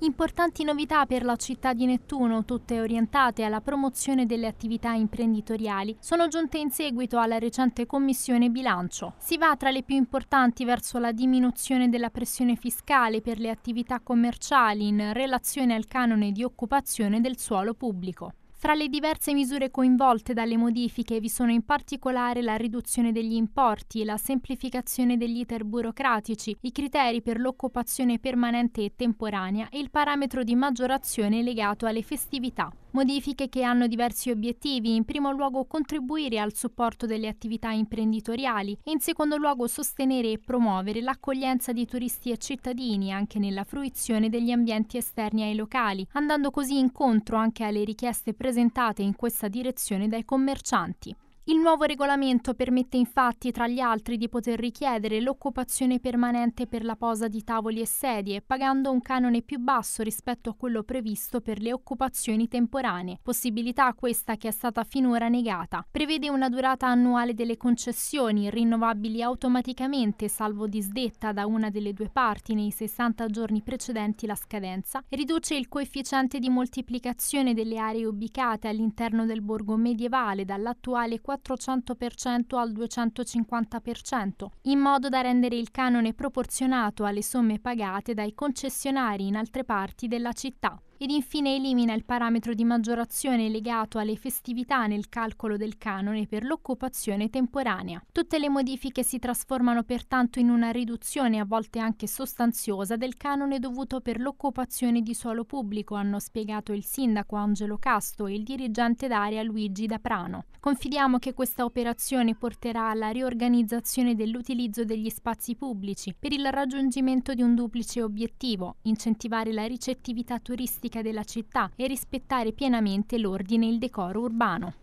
Importanti novità per la città di Nettuno, tutte orientate alla promozione delle attività imprenditoriali, sono giunte in seguito alla recente Commissione Bilancio. Si va tra le più importanti verso la diminuzione della pressione fiscale per le attività commerciali in relazione al canone di occupazione del suolo pubblico. Fra le diverse misure coinvolte dalle modifiche vi sono in particolare la riduzione degli importi, la semplificazione degli iter burocratici, i criteri per l'occupazione permanente e temporanea e il parametro di maggiorazione legato alle festività. Modifiche che hanno diversi obiettivi, in primo luogo contribuire al supporto delle attività imprenditoriali e in secondo luogo sostenere e promuovere l'accoglienza di turisti e cittadini anche nella fruizione degli ambienti esterni ai locali, andando così incontro anche alle richieste presentate in questa direzione dai commercianti. Il nuovo regolamento permette infatti, tra gli altri, di poter richiedere l'occupazione permanente per la posa di tavoli e sedie, pagando un canone più basso rispetto a quello previsto per le occupazioni temporanee, possibilità questa che è stata finora negata. Prevede una durata annuale delle concessioni, rinnovabili automaticamente, salvo disdetta da una delle due parti nei 60 giorni precedenti la scadenza, riduce il coefficiente di moltiplicazione delle aree ubicate all'interno del borgo medievale dall'attuale 4 400% al 250%, in modo da rendere il canone proporzionato alle somme pagate dai concessionari in altre parti della città ed infine elimina il parametro di maggiorazione legato alle festività nel calcolo del canone per l'occupazione temporanea. Tutte le modifiche si trasformano pertanto in una riduzione a volte anche sostanziosa del canone dovuto per l'occupazione di suolo pubblico, hanno spiegato il sindaco Angelo Casto e il dirigente d'area Luigi Daprano. Confidiamo che questa operazione porterà alla riorganizzazione dell'utilizzo degli spazi pubblici per il raggiungimento di un duplice obiettivo, incentivare la ricettività turistica urbanistica della città e rispettare pienamente l'ordine e il decoro urbano.